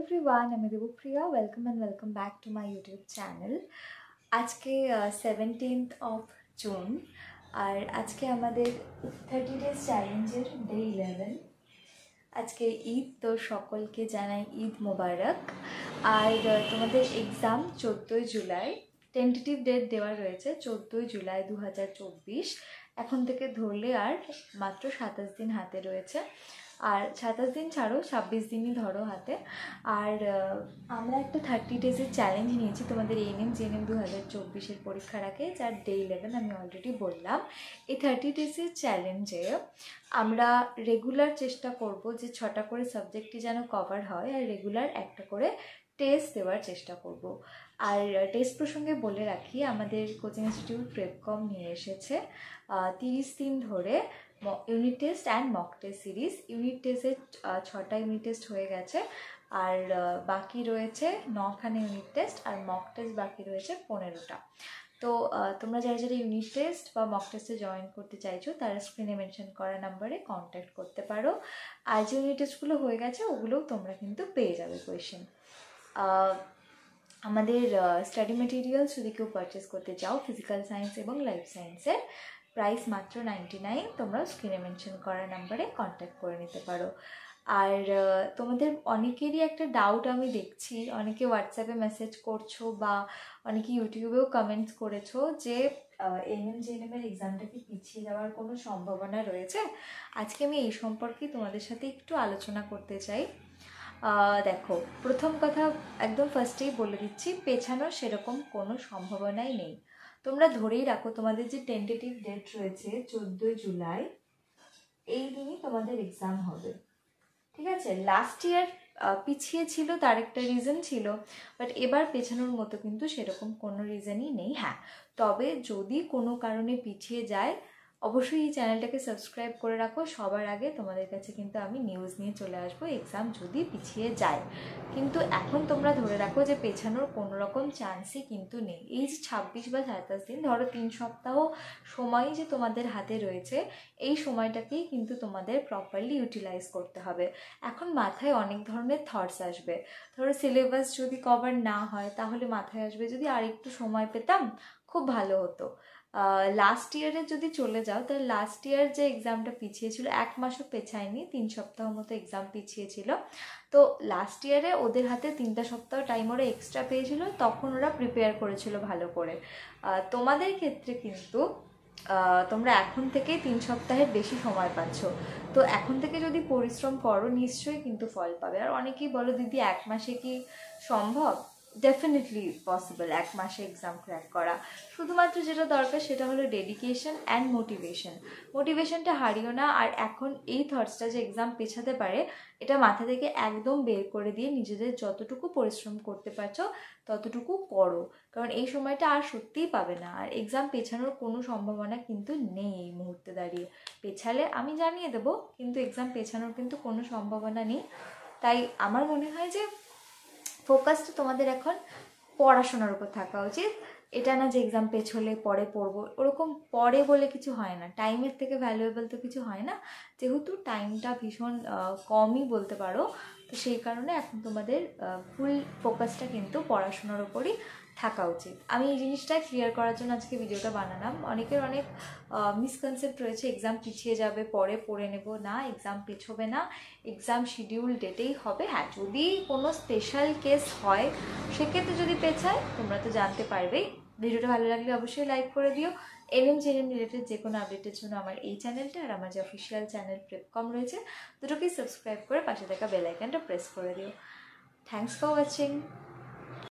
everyone আমি Debapriya welcome and welcome back to my YouTube channel আজকে seventeenth of June আর আজকে আমাদের থার্টি ডেজ চ্যালেঞ্জের ডে ইলেভেন আজকে ঈদ তো সকলকে জানাই ঈদ মোবারক আর তোমাদের এক্সাম চোদ্দোই জুলাই টেন্টেটিভ ডেট দেওয়া রয়েছে চোদ্দোই জুলাই দু এখন থেকে ধরলে আর মাত্র সাতাশ দিন হাতে রয়েছে আর সাতাশ দিন ছাড়ো ছাব্বিশ দিনই ধরো হাতে আর আমরা একটা থার্টি ডেজের চ্যালেঞ্জ নিয়েছি তোমাদের এনএম এম দু হাজার চব্বিশের পরীক্ষার আগে যার ডে ইলেভেন আমি অলরেডি বললাম এই থার্টি ডেজের চ্যালেঞ্জে আমরা রেগুলার চেষ্টা করব যে ছটা করে সাবজেক্টই যেন কভার হয় আর রেগুলার একটা করে টেস্ট দেওয়ার চেষ্টা করব আর টেস্ট প্রসঙ্গে বলে রাখি আমাদের কোচিং ইনস্টিটিউট প্রেপকম নিয়ে এসেছে তিরিশ দিন ধরে unit test and mock test series unit টেস্টের ছটা ইউনিট টেস্ট হয়ে গেছে আর বাকি রয়েছে নখানে ইউনিট টেস্ট আর মক টেস্ট বাকি রয়েছে পনেরোটা তো তোমরা যারা যারা ইউনিট টেস্ট বা মক টেস্টে জয়েন করতে চাইছো তারা স্ক্রিনে মেনশন করা নাম্বারে কন্ট্যাক্ট করতে পারো আর যে ইউনিট টেস্টগুলো হয়ে গেছে ওগুলোও তোমরা কিন্তু পেয়ে যাবে কোয়েশ্চেন আমাদের স্টাডি মেটেরিয়ালস যদি কেউ পারচেস করতে চাও ফিজিক্যাল সায়েন্স এবং লাইফ সায়েন্সের প্রাইস মাত্র নাইনটি নাইন তোমরা স্ক্রিনে মেনশন করা নাম্বারে কন্ট্যাক্ট করে নিতে পারো আর তোমাদের অনেকেরই একটা ডাউট আমি দেখছি অনেকে হোয়াটসঅ্যাপে মেসেজ করছো বা অনেকে ইউটিউবেও কমেন্টস করেছো যে এনএম জেএনএমের এক্সামটা কি পিছিয়ে যাওয়ার কোনো সম্ভাবনা রয়েছে আজকে আমি এই সম্পর্কে তোমাদের সাথে একটু আলোচনা করতে চাই দেখো প্রথম কথা একদম ফার্স্টেই বলে দিচ্ছি পেছানোর সেরকম কোনো সম্ভাবনাই নেই তোমরা ধরেই রাখো তোমাদের যে টেন্টেটিভ ডেট রয়েছে চোদ্দোই জুলাই এই দিনই তোমাদের এক্সাম হবে ঠিক আছে লাস্ট ইয়ার পিছিয়ে ছিল তার একটা রিজন ছিল বাট এবার পেছানোর মতো কিন্তু সেরকম কোনো রিজনই নেই হ্যাঁ তবে যদি কোনো কারণে পিছিয়ে যায় অবশ্যই এই চ্যানেলটাকে সাবস্ক্রাইব করে রাখো সবার আগে তোমাদের কাছে কিন্তু আমি নিউজ নিয়ে চলে আসবো এক্সাম যদি পিছিয়ে যায় কিন্তু এখন তোমরা ধরে রাখো যে পেছানোর কোনো রকম চান্সই কিন্তু নেই এই যে ছাব্বিশ বা সাতাশ দিন ধরো তিন সপ্তাহ সময় যে তোমাদের হাতে রয়েছে এই সময়টাকেই কিন্তু তোমাদের প্রপারলি ইউটিলাইজ করতে হবে এখন মাথায় অনেক ধরনের থটস আসবে ধরো সিলেবাস যদি কভার না হয় তাহলে মাথায় আসবে যদি আরেকটু সময় পেতাম খুব ভালো হতো লাস্ট ইয়ারে যদি চলে যাও তাহলে লাস্ট ইয়ার যে এক্সামটা পিছিয়েছিল এক মাসও পেছায়নি তিন সপ্তাহ মতো এক্সাম পিছিয়েছিল তো লাস্ট ইয়ারে ওদের হাতে তিনটা সপ্তাহ টাইম ওরা এক্সট্রা পেয়েছিল তখন ওরা প্রিপেয়ার করেছিল ভালো করে তোমাদের ক্ষেত্রে কিন্তু তোমরা এখন থেকেই তিন সপ্তাহের বেশি সময় পাচ্ছ তো এখন থেকে যদি পরিশ্রম করো নিশ্চয়ই কিন্তু ফল পাবে আর অনেকেই বলো দিদি এক মাসে কি সম্ভব ডেফিনেটলি পসিবল এক মাসে এক্সাম ক্র্যাক করা শুধুমাত্র যেটা দরকার সেটা হলো ডেডিকেশন অ্যান্ড মোটিভেশন মোটিভেশনটা হারিও না আর এখন এই থটসটা যে এক্সাম পেছাতে পারে এটা মাথা থেকে একদম বের করে দিয়ে নিজেদের যতটুকু পরিশ্রম করতে পারছো ততটুকু করো কারণ এই সময়টা আর সত্যিই পাবে না আর এক্সাম পেছানোর কোনো সম্ভাবনা কিন্তু নেই এই মুহূর্তে দাঁড়িয়ে পেছালে আমি জানিয়ে দেবো কিন্তু এক্সাম পেছানোর কিন্তু কোনো সম্ভাবনা নেই তাই আমার মনে হয় যে ফোকাসটা তোমাদের এখন পড়াশোনার উপর থাকা উচিত এটা না যে এক্সাম পেছলে পরে পড়বো ওরকম পরে বলে কিছু হয় না টাইমের থেকে ভ্যালুয়েবল তো কিছু হয় না যেহেতু টাইমটা ভীষণ কমই বলতে পারো তো সেই কারণে এখন তোমাদের ফুল ফোকাসটা কিন্তু পড়াশোনার ওপরই থাকা উচিত আমি এই জিনিসটা ক্লিয়ার করার জন্য আজকে ভিডিওটা বানালাম অনেকের অনেক মিসকনসেপ্ট রয়েছে এক্সাম পিছিয়ে যাবে পরে পড়ে নেব না এক্সাম পিছবে না এক্সাম শিডিউল ডেটেই হবে হ্যাঁ যদি কোনো স্পেশাল কেস হয় সেক্ষেত্রে যদি পেছায় তোমরা তো জানতে পারবেই ভিডিওটা ভালো লাগলে অবশ্যই লাইক করে দিও এনএম এম রিলেটেড যে কোনো আপডেটের জন্য আমার এই চ্যানেলটা আর আমার যে অফিসিয়াল চ্যানেল প্রেপকম রয়েছে দুটোকেই সাবস্ক্রাইব করে পাশে থাকা বেল প্রেস করে দিও থ্যাংকস ফর ওয়াচিং